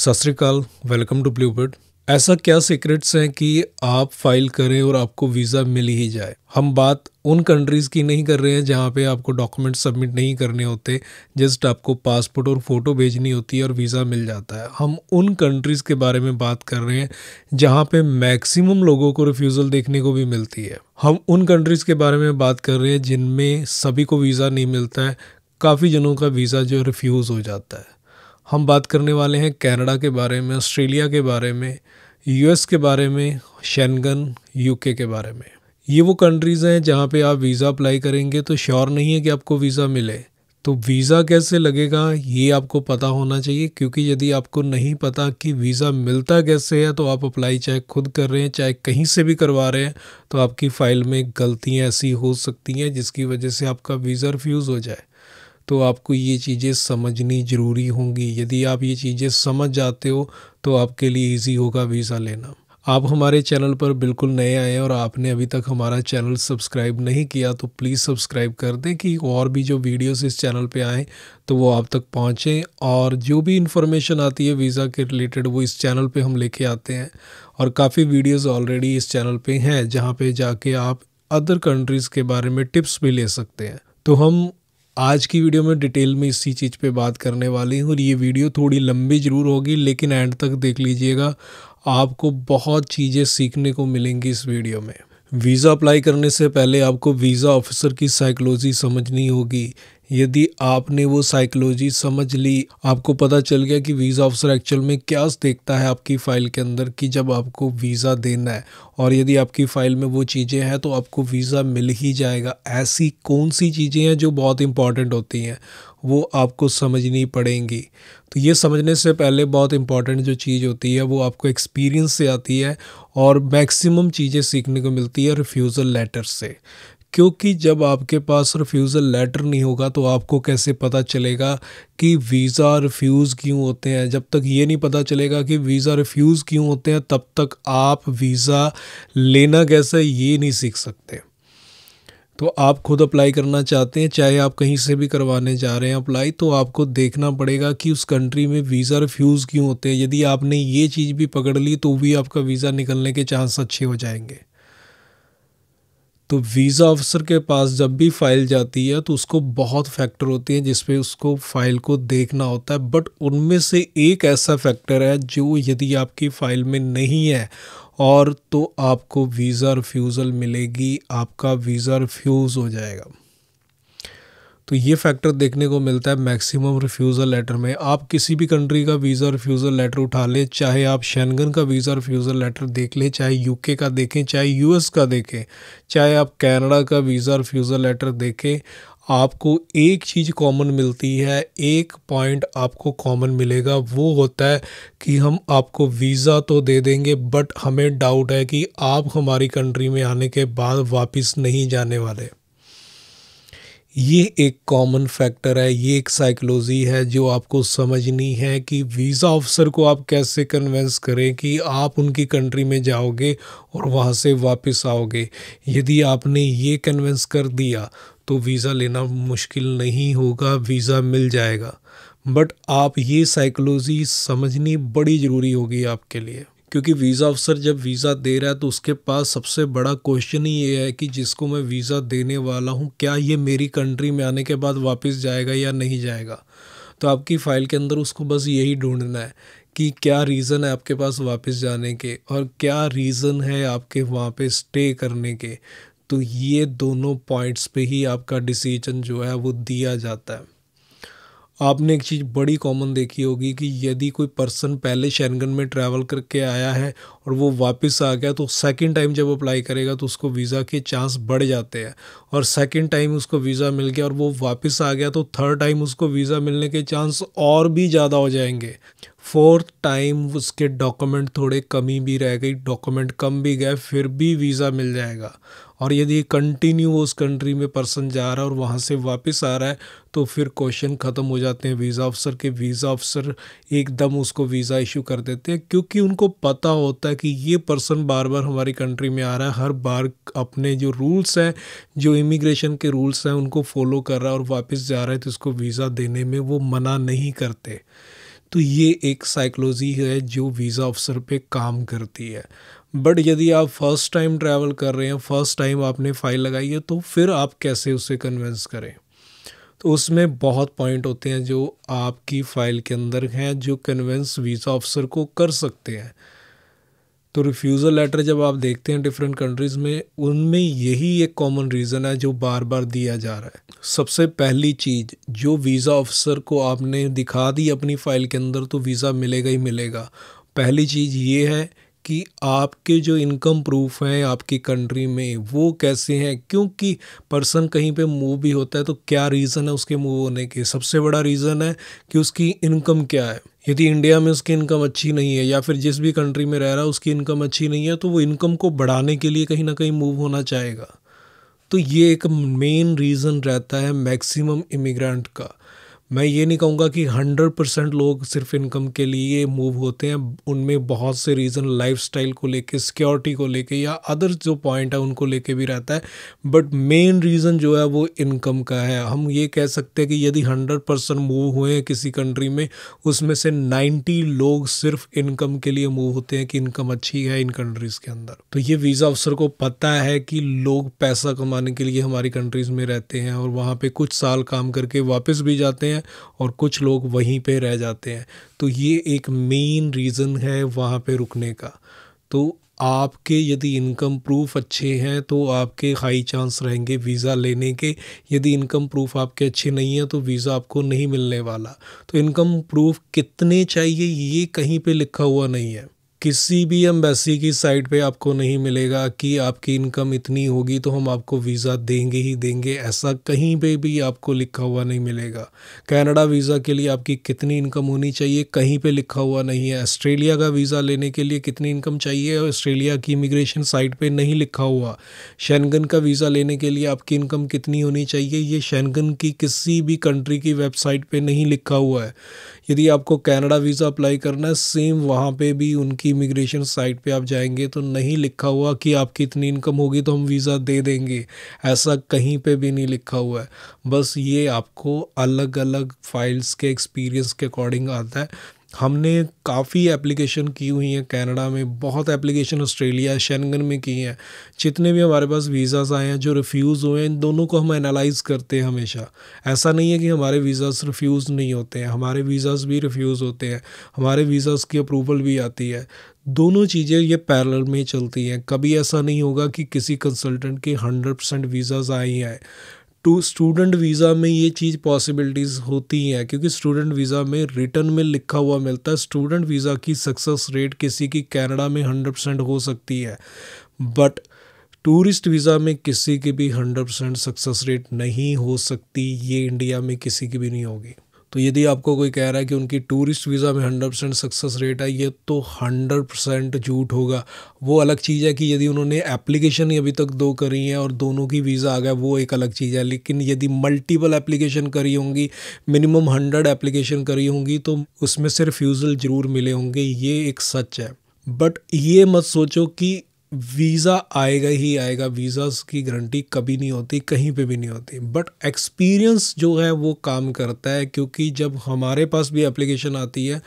सत श्रीकाल welcome to Bluebird ऐसा क्या सीक्रेट्स हैं कि आप फाइल करें और आपको वीज़ा मिल ही जाए हम बात उन कंट्रीज़ की नहीं कर रहे हैं जहाँ पे आपको डॉक्यूमेंट सबमिट नहीं करने होते जस्ट आपको पासपोर्ट और फ़ोटो भेजनी होती है और वीज़ा मिल जाता है हम उन कंट्रीज़ के बारे में बात कर रहे हैं जहाँ पे मैक्सिमम लोगों को रिफ्यूज़ल देखने को भी मिलती है हम उन कंट्रीज़ के बारे में बात कर रहे हैं जिनमें सभी को वीज़ा नहीं मिलता है काफ़ी जनों का वीज़ा जो रिफ्यूज़ हो जाता है हम बात करने वाले हैं कनाडा के बारे में ऑस्ट्रेलिया के बारे में यूएस के बारे में शेनगन यूके के बारे में ये वो कंट्रीज़ हैं जहाँ पे आप वीज़ा अप्लाई करेंगे तो श्योर नहीं है कि आपको वीज़ा मिले तो वीज़ा कैसे लगेगा ये आपको पता होना चाहिए क्योंकि यदि आपको नहीं पता कि वीज़ा मिलता कैसे है तो आप अप्लाई चाहे खुद कर रहे हैं चाहे कहीं से भी करवा रहे हैं तो आपकी फ़ाइल में गलतियाँ ऐसी हो सकती हैं जिसकी वजह से आपका वीज़ा रिफ्यूज़ हो जाए तो आपको ये चीज़ें समझनी ज़रूरी होंगी यदि आप ये चीज़ें समझ जाते हो तो आपके लिए ईजी होगा वीज़ा लेना आप हमारे चैनल पर बिल्कुल नए आए और आपने अभी तक हमारा चैनल सब्सक्राइब नहीं किया तो प्लीज़ सब्सक्राइब कर दें कि और भी जो वीडियोस इस चैनल पे आएँ तो वो आप तक पहुँचें और जो भी इन्फॉर्मेशन आती है वीज़ा के रिलेटेड वो इस चैनल पे हम लेके आते हैं और काफ़ी वीडियोस ऑलरेडी इस चैनल पर हैं जहाँ पर जाके आप अदर कंट्रीज़ के बारे में टिप्स भी ले सकते हैं तो हम आज की वीडियो में डिटेल में इसी चीज़ पे बात करने वाली हूँ और ये वीडियो थोड़ी लंबी ज़रूर होगी लेकिन एंड तक देख लीजिएगा आपको बहुत चीज़ें सीखने को मिलेंगी इस वीडियो में वीज़ा अप्लाई करने से पहले आपको वीज़ा ऑफिसर की साइकोलॉजी समझनी होगी यदि आपने वो साइकोलॉजी समझ ली आपको पता चल गया कि वीज़ा ऑफिसर एक्चुअल में क्या देखता है आपकी फ़ाइल के अंदर कि जब आपको वीज़ा देना है और यदि आपकी फ़ाइल में वो चीज़ें हैं तो आपको वीज़ा मिल ही जाएगा ऐसी कौन सी चीज़ें हैं जो बहुत इंपॉर्टेंट होती हैं वो आपको समझनी पड़ेंगी तो ये समझने से पहले बहुत इंपॉर्टेंट जो चीज़ होती है वो आपको एक्सपीरियंस से आती है और मैक्सिमम चीज़ें सीखने को मिलती है रिफ्यूज़ल लेटर से क्योंकि जब आपके पास रिफ्यूज़ल लेटर नहीं होगा तो आपको कैसे पता चलेगा कि वीज़ा रिफ्यूज़ क्यों होते हैं जब तक ये नहीं पता चलेगा कि वीज़ा रिफ्यूज़ क्यों होते हैं तब तक आप वीज़ा लेना कैसे ये नहीं सीख सकते तो आप खुद अप्लाई करना चाहते हैं चाहे आप कहीं से भी करवाने जा रहे हैं अप्लाई तो आपको देखना पड़ेगा कि उस कंट्री में वीज़ा रिफ्यूज़ क्यों होते हैं यदि आपने ये चीज़ भी पकड़ ली तो भी आपका वीज़ा निकलने के चांस अच्छे हो जाएंगे तो वीज़ा ऑफिसर के पास जब भी फाइल जाती है तो उसको बहुत फैक्टर होते हैं जिसपे उसको फाइल को देखना होता है बट उनमें से एक ऐसा फैक्टर है जो यदि आपकी फाइल में नहीं है और तो आपको वीज़ा रिफ्यूज़ल मिलेगी आपका वीज़ा रिफ्यूज़ हो जाएगा तो ये फैक्टर देखने को मिलता है मैक्सिमम रिफ्यूज़ल लेटर में आप किसी भी कंट्री का वीज़ा रिफ्यूज़ल लेटर उठा लें चाहे आप शेनगन का वीज़ा रिफ्यूज़ल लेटर देख लें चाहे यूके का देखें चाहे यूएस का देखें चाहे आप कनाडा का वीज़ा रिफ्यूज़ल लेटर देखें आपको एक चीज़ कॉमन मिलती है एक पॉइंट आपको कॉमन मिलेगा वो होता है कि हम आपको वीज़ा तो दे देंगे बट हमें डाउट है कि आप हमारी कंट्री में आने के बाद वापस नहीं जाने वाले ये एक कॉमन फैक्टर है ये एक साइकोलॉजी है जो आपको समझनी है कि वीज़ा ऑफिसर को आप कैसे कन्वेंस करें कि आप उनकी कंट्री में जाओगे और वहाँ से वापस आओगे यदि आपने ये कन्वेंस कर दिया तो वीज़ा लेना मुश्किल नहीं होगा वीज़ा मिल जाएगा बट आप ये साइकोलॉजी समझनी बड़ी ज़रूरी होगी आपके लिए क्योंकि वीज़ा अफसर जब वीज़ा दे रहा है तो उसके पास सबसे बड़ा क्वेश्चन ही ये है कि जिसको मैं वीज़ा देने वाला हूँ क्या ये मेरी कंट्री में आने के बाद वापस जाएगा या नहीं जाएगा तो आपकी फ़ाइल के अंदर उसको बस यही ढूंढना है कि क्या रीज़न है आपके पास वापस जाने के और क्या रीज़न है आपके वहाँ पे स्टे करने के तो ये दोनों पॉइंट्स पे ही आपका डिसीजन जो है वो दिया जाता है आपने एक चीज़ बड़ी कॉमन देखी होगी कि यदि कोई पर्सन पहले शैनगन में ट्रैवल करके आया है और वो वापस आ गया तो सेकंड टाइम जब अप्लाई करेगा तो उसको वीज़ा के चांस बढ़ जाते हैं और सेकंड टाइम उसको वीज़ा मिल गया और वो वापस आ गया तो थर्ड टाइम उसको वीज़ा मिलने के चांस और भी ज़्यादा हो जाएंगे फोर्थ टाइम उसके डॉक्यूमेंट थोड़े कमी भी रह गई डॉक्यूमेंट कम भी गए फिर भी वीज़ा मिल जाएगा और यदि कंटिन्यू उस कंट्री में पर्सन जा रहा है और वहाँ से वापस आ रहा है तो फिर क्वेश्चन ख़त्म हो जाते हैं वीज़ा ऑफिसर के वीज़ा ऑफिसर एकदम उसको वीज़ा इशू कर देते हैं क्योंकि उनको पता होता है कि ये पर्सन बार बार हमारी कंट्री में आ रहा है हर बार अपने जो रूल्स हैं जो इमिग्रेशन के रूल्स हैं उनको फॉलो कर रहा है और वापस जा रहा है तो उसको वीज़ा देने में वो मना नहीं करते तो ये एक साइकोलॉजी है जो वीज़ा ऑफिसर पे काम करती है बट यदि आप फर्स्ट टाइम ट्रैवल कर रहे हैं फर्स्ट टाइम आपने फाइल लगाई है तो फिर आप कैसे उसे कन्विंस करें तो उसमें बहुत पॉइंट होते हैं जो आपकी फ़ाइल के अंदर हैं जो कन्विंस वीज़ा ऑफिसर को कर सकते हैं तो रिफ्यूज़ल लेटर जब आप देखते हैं डिफरेंट कंट्रीज़ में उनमें यही एक कॉमन रीज़न है जो बार बार दिया जा रहा है सबसे पहली चीज़ जो वीज़ा ऑफिसर को आपने दिखा दी अपनी फ़ाइल के अंदर तो वीज़ा मिलेगा ही मिलेगा पहली चीज़ ये है कि आपके जो इनकम प्रूफ हैं आपकी कंट्री में वो कैसे हैं क्योंकि पर्सन कहीं पे मूव भी होता है तो क्या रीज़न है उसके मूव होने के सबसे बड़ा रीज़न है कि उसकी इनकम क्या है यदि इंडिया में उसकी इनकम अच्छी नहीं है या फिर जिस भी कंट्री में रह रहा है उसकी इनकम अच्छी नहीं है तो वो इनकम को बढ़ाने के लिए कहीं ना कहीं मूव होना चाहेगा तो ये एक मेन रीज़न रहता है मैक्सिमम इमिग्रेंट का मैं ये नहीं कहूँगा कि हंड्रेड परसेंट लोग सिर्फ इनकम के लिए मूव होते हैं उनमें बहुत से रीज़न लाइफ को लेके सिक्योरिटी को लेके या अदर जो पॉइंट है उनको लेके भी रहता है बट मेन रीज़न जो है वो इनकम का है हम ये कह सकते हैं कि यदि हंड्रेड परसेंट मूव हुए हैं किसी कंट्री में उसमें से नाइन्टी लोग सिर्फ इनकम के लिए मूव होते हैं कि इनकम अच्छी है इन कंट्रीज़ के अंदर तो ये वीज़ा अफसर को पता है कि लोग पैसा कमाने के लिए हमारी कंट्रीज़ में रहते हैं और वहाँ पर कुछ साल काम करके वापस भी जाते हैं हैं और कुछ लोग वहीं पे रह जाते हैं तो ये एक मेन रीज़न है वहाँ पे रुकने का तो आपके यदि इनकम प्रूफ अच्छे हैं तो आपके हाई चांस रहेंगे वीज़ा लेने के यदि इनकम प्रूफ आपके अच्छे नहीं हैं तो वीज़ा आपको नहीं मिलने वाला तो इनकम प्रूफ कितने चाहिए ये कहीं पे लिखा हुआ नहीं है किसी भी एम्बेसी की साइट पे आपको नहीं मिलेगा कि आपकी इनकम इतनी होगी तो हम आपको वीज़ा देंगे ही देंगे ऐसा कहीं पे भी आपको लिखा हुआ नहीं मिलेगा कनाडा वीज़ा के लिए आपकी कितनी इनकम होनी चाहिए कहीं पे लिखा हुआ नहीं है ऑस्ट्रेलिया का वीज़ा लेने के लिए कितनी इनकम चाहिए ऑस्ट्रेलिया की इमिग्रेशन साइट पर नहीं लिखा हुआ शैनगन का वीज़ा लेने के लिए आपकी इनकम कितनी होनी चाहिए ये शैनगन की किसी भी कंट्री की वेबसाइट पर नहीं लिखा हुआ है यदि आपको कनाडा वीज़ा अप्लाई करना है सेम वहाँ पे भी उनकी इमिग्रेशन साइट पे आप जाएंगे तो नहीं लिखा हुआ कि आपकी इतनी इनकम होगी तो हम वीज़ा दे देंगे ऐसा कहीं पे भी नहीं लिखा हुआ है बस ये आपको अलग अलग फाइल्स के एक्सपीरियंस के अकॉर्डिंग आता है हमने काफ़ी एप्लीकेशन की हुई हैं कनाडा में बहुत एप्लीकेशन ऑस्ट्रेलिया शनगन में की हैं जितने भी हमारे पास वीज़ाज़ आए हैं जो रिफ्यूज़ हुए हैं इन दोनों को हम एनालाइज़ करते हैं हमेशा ऐसा नहीं है कि हमारे वीज़ाज़ रिफ्यूज़ नहीं होते हैं हमारे वीज़ाज़ भी रिफ्यूज़ होते हैं हमारे वीज़ाज़ की अप्रूवल भी आती है दोनों चीज़ें ये पैरल में चलती हैं कभी ऐसा नहीं होगा कि किसी कंसल्टेंट के हंड्रेड परसेंट वीज़ाज़ ही हैं टू स्टूडेंट वीज़ा में ये चीज़ पॉसिबिलिटीज़ होती हैं क्योंकि स्टूडेंट वीज़ा में रिटर्न में लिखा हुआ मिलता है स्टूडेंट वीज़ा की सक्सेस रेट किसी की कैनेडा में हंड्रेड परसेंट हो सकती है बट टूरिस्ट वीज़ा में किसी की भी हंड्रेड परसेंट सक्सेस रेट नहीं हो सकती ये इंडिया में किसी की भी नहीं होगी तो यदि आपको कोई कह रहा है कि उनकी टूरिस्ट वीज़ा में हंड्रेड परसेंट सक्सेस रेट है ये तो हंड्रेड परसेंट झूठ होगा वो अलग चीज़ है कि यदि उन्होंने एप्लीकेशन ही अभी तक दो करी है और दोनों की वीज़ा आ गया वो एक अलग चीज़ है लेकिन यदि मल्टीपल एप्लीकेशन करी होंगी मिनिमम हंड्रेड एप्लीकेशन करी होंगी तो उसमें से रिफ्यूज़ल ज़रूर मिले होंगे ये एक सच है बट ये मत सोचो कि वीज़ा आएगा ही आएगा वीज़ास की गारंटी कभी नहीं होती कहीं पे भी नहीं होती बट एक्सपीरियंस जो है वो काम करता है क्योंकि जब हमारे पास भी एप्लीकेशन आती है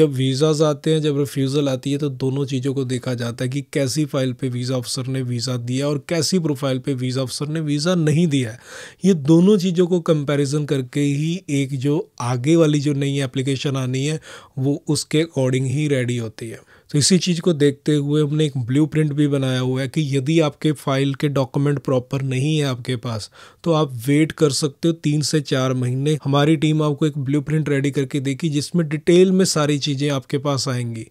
जब वीज़ाज आते हैं जब रिफ्यूज़ल आती है तो दोनों चीज़ों को देखा जाता है कि कैसी फाइल पे वीज़ा ऑफिसर ने वीज़ा दिया और कैसी प्रोफाइल पर वीज़ा ऑफिसर ने वीज़ा नहीं दिया है ये दोनों चीज़ों को कंपेरिजन करके ही एक जो आगे वाली जो नई एप्लीकेशन आनी है वो उसके अकॉर्डिंग ही रेडी होती है तो इसी चीज़ को देखते हुए हमने एक ब्लू भी बनाया हुआ है कि यदि आपके फाइल के डॉक्यूमेंट प्रॉपर नहीं है आपके पास तो आप वेट कर सकते हो तीन से चार महीने हमारी टीम आपको एक ब्लू रेडी करके देगी जिसमें डिटेल में सारी चीज़ें आपके पास आएंगी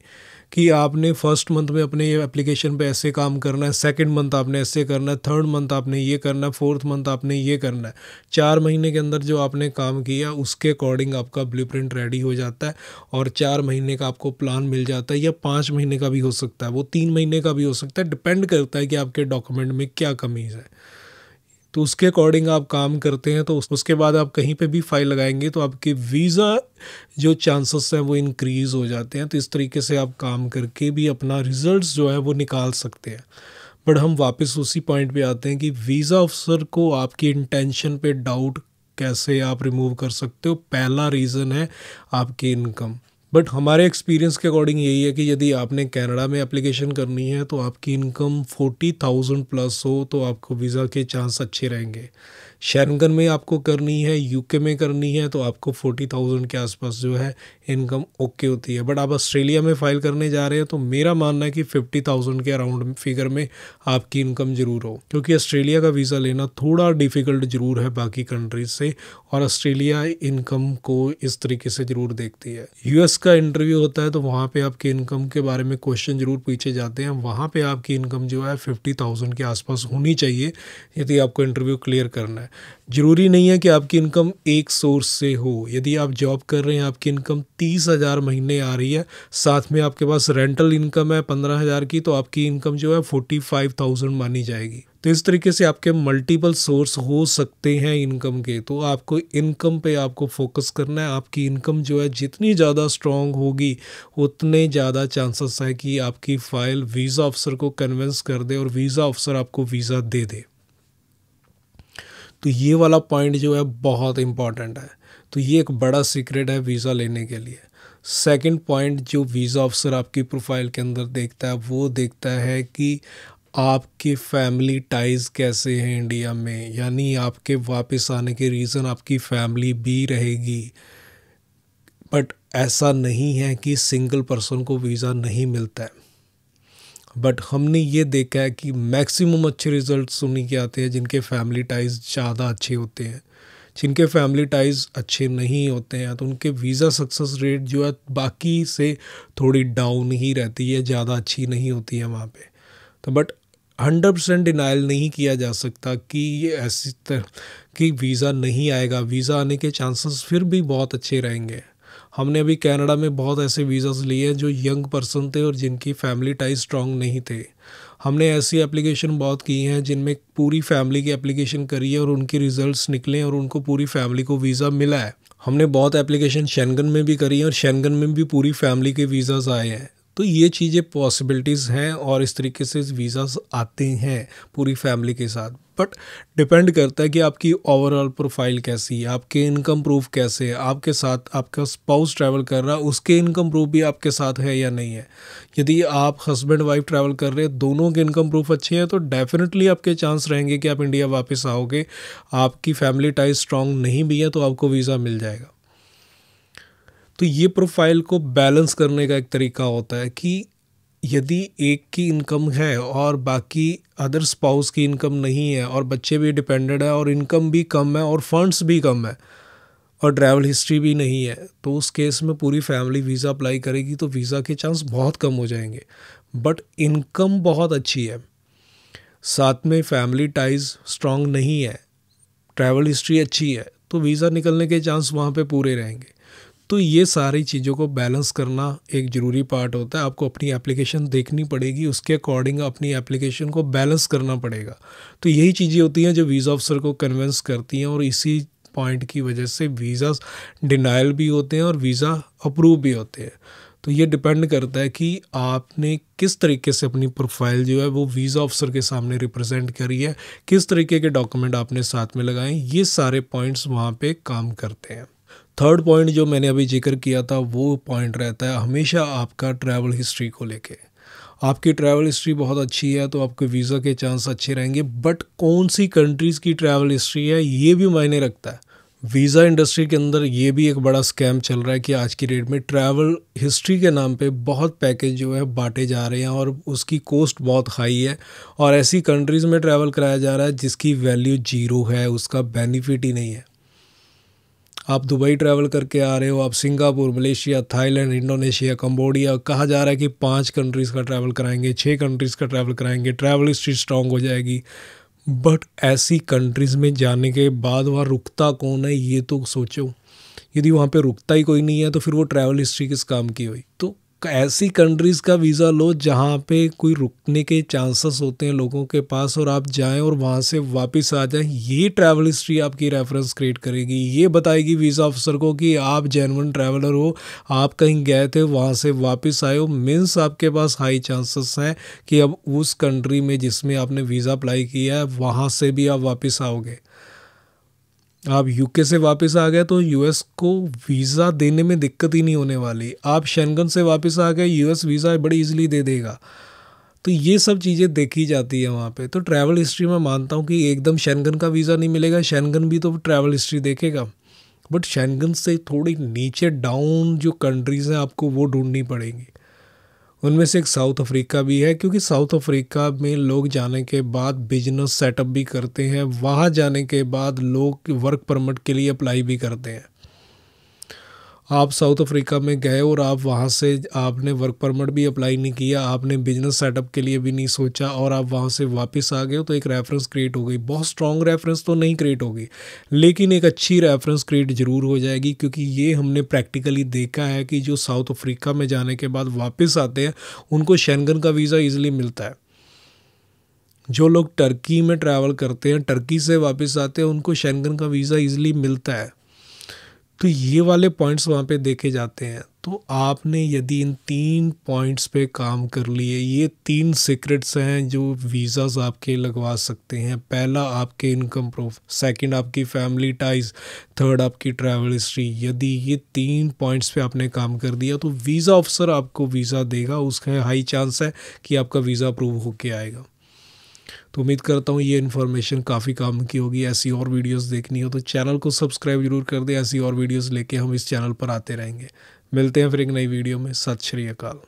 कि आपने फर्स्ट मंथ में अपने ये एप्लीकेशन पे ऐसे काम करना है सेकंड मंथ आपने ऐसे करना है थर्ड मंथ आपने ये करना है फोर्थ मंथ आपने ये करना है चार महीने के अंदर जो आपने काम किया उसके अकॉर्डिंग आपका ब्लू रेडी हो जाता है और चार महीने का आपको प्लान मिल जाता है या पाँच महीने का भी हो सकता है वो तीन महीने का भी हो सकता है डिपेंड करता है कि आपके डॉक्यूमेंट में क्या कमीज़ है तो उसके अकॉर्डिंग आप काम करते हैं तो उसके बाद आप कहीं पे भी फाइल लगाएंगे तो आपके वीज़ा जो चांसेस हैं वो इंक्रीज़ हो जाते हैं तो इस तरीके से आप काम करके भी अपना रिजल्ट्स जो है वो निकाल सकते हैं बट हम वापस उसी पॉइंट पे आते हैं कि वीज़ा अफसर को आपकी इंटेंशन पे डाउट कैसे आप रिमूव कर सकते हो पहला रीज़न है आपकी इनकम बट हमारे एक्सपीरियंस के अकॉर्डिंग यही है कि यदि आपने कनाडा में एप्लीकेशन करनी है तो आपकी इनकम फोर्टी थाउजेंड प्लस हो तो आपको वीज़ा के चांस अच्छे रहेंगे शैरमगन में आपको करनी है यूके में करनी है तो आपको फोर्टी थाउजेंड के आसपास जो है इनकम ओके होती है बट आप ऑस्ट्रेलिया में फ़ाइल करने जा रहे हैं तो मेरा मानना है कि फिफ्टी थाउजेंड के अराउंड फिगर में आपकी इनकम ज़रूर हो क्योंकि ऑस्ट्रेलिया का वीज़ा लेना थोड़ा डिफ़िकल्ट ज़रूर है बाकी कंट्रीज से और ऑस्ट्रेलिया इनकम को इस तरीके से ज़रूर देखती है यूएस का इंटरव्यू होता है तो वहाँ पर आपकी इनकम के बारे में क्वेश्चन ज़रूर पूछे जाते हैं वहाँ पर आपकी इनकम जो है फिफ्टी थाउजेंड के आसपास होनी चाहिए यदि आपको इंटरव्यू क्लियर करना है है ज़रूरी नहीं है कि आपकी इनकम एक सोर्स से हो यदि आप जॉब कर रहे हैं आपकी इनकम तीस हज़ार महीने आ रही है साथ में आपके पास रेंटल इनकम है पंद्रह हज़ार की तो आपकी इनकम जो है फोर्टी फाइव थाउजेंड मानी जाएगी तो इस तरीके से आपके मल्टीपल सोर्स हो सकते हैं इनकम के तो आपको इनकम पे आपको फोकस करना है आपकी इनकम जो है जितनी ज़्यादा स्ट्रांग होगी उतने ज़्यादा चांसेस है कि आपकी फ़ाइल वीज़ा ऑफिसर को कन्विंस कर दे और वीज़ा ऑफिसर आपको वीज़ा दे दे तो ये वाला पॉइंट जो है बहुत इंपॉर्टेंट है तो ये एक बड़ा सीक्रेट है वीज़ा लेने के लिए सेकंड पॉइंट जो वीज़ा ऑफिसर आपकी प्रोफाइल के अंदर देखता है वो देखता है कि आपके फैमिली टाइज कैसे हैं इंडिया में यानी आपके वापस आने के रीज़न आपकी फैमिली भी रहेगी बट ऐसा नहीं है कि सिंगल पर्सन को वीज़ा नहीं मिलता है बट हमने ये देखा है कि मैक्सिमम अच्छे रिज़ल्ट उन्हीं के आते हैं जिनके फैमिली टाइज ज़्यादा अच्छे होते हैं जिनके फैमिली टाइज अच्छे नहीं होते हैं तो उनके वीज़ा सक्सेस रेट जो है बाकी से थोड़ी डाउन ही रहती है ज़्यादा अच्छी नहीं होती है वहाँ पर तो बट हंड्रेड परसेंट डिनाइल नहीं किया जा सकता कि ये ऐसी तरह कि वीज़ा नहीं आएगा वीज़ा आने के चांसेस फिर भी बहुत अच्छे रहेंगे हमने अभी कनाडा में बहुत ऐसे वीज़ाज़ लिए हैं जो यंग पर्सन थे और जिनकी फैमिली टाइज स्ट्रॉन्ग नहीं थे हमने ऐसी एप्लीकेशन बहुत की हैं जिनमें पूरी फैमिली की एप्लीकेशन करी है और उनके रिजल्ट्स निकले और उनको पूरी फैमिली को वीज़ा मिला है हमने बहुत एप्लीकेशन शेंगन में भी करी है और शेंगन में भी पूरी फैमिली के वीज़ाज़ आए हैं तो ये चीज़ें पॉसिबिलिटीज़ हैं और इस तरीके से वीज़ा आते हैं पूरी फैमिली के साथ बट डिपेंड करता है कि आपकी ओवरऑल प्रोफाइल कैसी है आपके इनकम प्रूफ कैसे है आपके साथ आपका स्पाउस ट्रैवल कर रहा है उसके इनकम प्रूफ भी आपके साथ है या नहीं है यदि आप हस्बैंड वाइफ ट्रैवल कर रहे हैं दोनों के इनकम प्रूफ अच्छे हैं तो डेफिनेटली आपके चांस रहेंगे कि आप इंडिया वापस आओगे आपकी फैमिली टाइज स्ट्रांग नहीं भी है तो आपको वीज़ा मिल जाएगा तो ये प्रोफाइल को बैलेंस करने का एक तरीका होता है कि यदि एक की इनकम है और बाकी अदर स्पाउस की इनकम नहीं है और बच्चे भी डिपेंडेंट है और इनकम भी कम है और फंड्स भी कम है और ट्रैवल हिस्ट्री भी नहीं है तो उस केस में पूरी फैमिली वीज़ा अप्लाई करेगी तो वीज़ा के चांस बहुत कम हो जाएंगे बट इनकम बहुत अच्छी है साथ में फैमिली टाइज स्ट्रांग नहीं है ट्रैवल हिस्ट्री अच्छी है तो वीज़ा निकलने के चांस वहाँ पे पूरे रहेंगे तो ये सारी चीज़ों को बैलेंस करना एक ज़रूरी पार्ट होता है आपको अपनी एप्लीकेशन देखनी पड़ेगी उसके अकॉर्डिंग अपनी एप्लीकेशन को बैलेंस करना पड़ेगा तो यही चीज़ें होती हैं जो वीज़ा ऑफिसर को कन्वेंस करती हैं और इसी पॉइंट की वजह से वीज़ा डिनाइल भी होते हैं और वीज़ा अप्रूव भी होते हैं तो ये डिपेंड करता है कि आपने किस तरीके से अपनी प्रोफाइल जो है वो वीज़ा ऑफिसर के सामने रिप्रेजेंट करी है किस तरीके के डॉक्यूमेंट आपने साथ में लगाए ये सारे पॉइंट्स वहाँ पे काम करते हैं थर्ड पॉइंट जो मैंने अभी जिक्र किया था वो पॉइंट रहता है हमेशा आपका ट्रैवल हिस्ट्री को लेके आपकी ट्रैवल हिस्ट्री बहुत अच्छी है तो आपके वीज़ा के चांस अच्छे रहेंगे बट कौन सी कंट्रीज़ की ट्रैवल हिस्ट्री है ये भी मायने रखता है वीज़ा इंडस्ट्री के अंदर ये भी एक बड़ा स्कैम चल रहा है कि आज की डेट में ट्रैवल हिस्ट्री के नाम पे बहुत पैकेज जो है बांटे जा रहे हैं और उसकी कॉस्ट बहुत हाई है और ऐसी कंट्रीज़ में ट्रैवल कराया जा रहा है जिसकी वैल्यू जीरो है उसका बेनिफिट ही नहीं है आप दुबई ट्रैवल करके आ रहे हो आप Singapore Malaysia Thailand Indonesia Cambodia कहा जा रहा है कि पांच कंट्रीज़ का ट्रैवल कराएंगे छः कंट्रीज़ का ट्रैवल कराएंगे ट्रैवल हिस्ट्री स्ट्रॉन्ग हो जाएगी बट ऐसी कंट्रीज़ में जाने के बाद वहाँ रुकता कौन है ये तो सोचो यदि वहाँ पर रुकता ही कोई नहीं है तो फिर वो ट्रैवल हिस्ट्री किस काम की हुई तो ऐसी कंट्रीज़ का वीज़ा लो जहाँ पे कोई रुकने के चांसेस होते हैं लोगों के पास और आप जाएं और वहाँ से वापस आ जाएं ये ट्रैवल हिस्ट्री आपकी रेफरेंस क्रिएट करेगी ये बताएगी वीज़ा ऑफिसर को कि आप जेनवन ट्रैवलर हो आप कहीं गए थे वहाँ से वापस आए हो मीन्स आपके पास हाई चांसेस हैं कि अब उस कंट्री में जिसमें आपने वीज़ा अप्लाई किया है वहाँ से भी आप वापस आओगे आप यूके से वापस आ गए तो यूएस को वीज़ा देने में दिक्कत ही नहीं होने वाली आप शेंगन से वापस आ गए यूएस वीज़ा बड़ी इजीली दे देगा तो ये सब चीज़ें देखी जाती है वहाँ पे तो ट्रैवल हिस्ट्री में मानता हूँ कि एकदम शेनगन का वीज़ा नहीं मिलेगा शेनगन भी तो ट्रैवल हिस्ट्री देखेगा बट शेनगन से थोड़ी नीचे डाउन जो कंट्रीज़ हैं आपको वो ढूंढनी पड़ेंगी उनमें से एक साउथ अफ्रीका भी है क्योंकि साउथ अफ्रीका में लोग जाने के बाद बिजनेस सेटअप भी करते हैं वहाँ जाने के बाद लोग वर्क परमिट के लिए अप्लाई भी करते हैं आप साउथ अफ्रीका में गए और आप वहाँ से आपने वर्क परमिट भी अप्लाई नहीं किया आपने बिजनेस सेटअप के लिए भी नहीं सोचा और आप वहाँ से वापस आ गए तो एक रेफरेंस क्रिएट हो गई बहुत स्ट्रॉन्ग रेफरेंस तो नहीं क्रिएट होगी लेकिन एक अच्छी रेफरेंस क्रिएट ज़रूर हो जाएगी क्योंकि ये हमने प्रैक्टिकली देखा है कि जो साउथ अफ्रीका में जाने के बाद वापस आते हैं उनको शेंगन का वीज़ा ईजिली मिलता है जो लोग टर्की में ट्रैवल करते हैं टर्की से वापस आते हैं उनको शेंगन का वीज़ा ईजिली मिलता है तो ये वाले पॉइंट्स वहाँ पे देखे जाते हैं तो आपने यदि इन तीन पॉइंट्स पे काम कर लिए ये तीन सीक्रेट्स हैं जो वीज़ाज आपके लगवा सकते हैं पहला आपके इनकम प्रूफ सेकंड आपकी फैमिली टाइज थर्ड आपकी ट्रैवल हिस्ट्री यदि ये तीन पॉइंट्स पे आपने काम कर दिया तो वीज़ा ऑफिसर आपको वीज़ा देगा उसका हाई चांस है कि आपका वीज़ा अप्रूव होके आएगा तो उम्मीद करता हूँ ये इन्फॉर्मेशन काफ़ी काम की होगी ऐसी और वीडियोस देखनी हो तो चैनल को सब्सक्राइब जरूर कर दें ऐसी और वीडियोस लेके हम इस चैनल पर आते रहेंगे मिलते हैं फिर एक नई वीडियो में सत श्री अकाल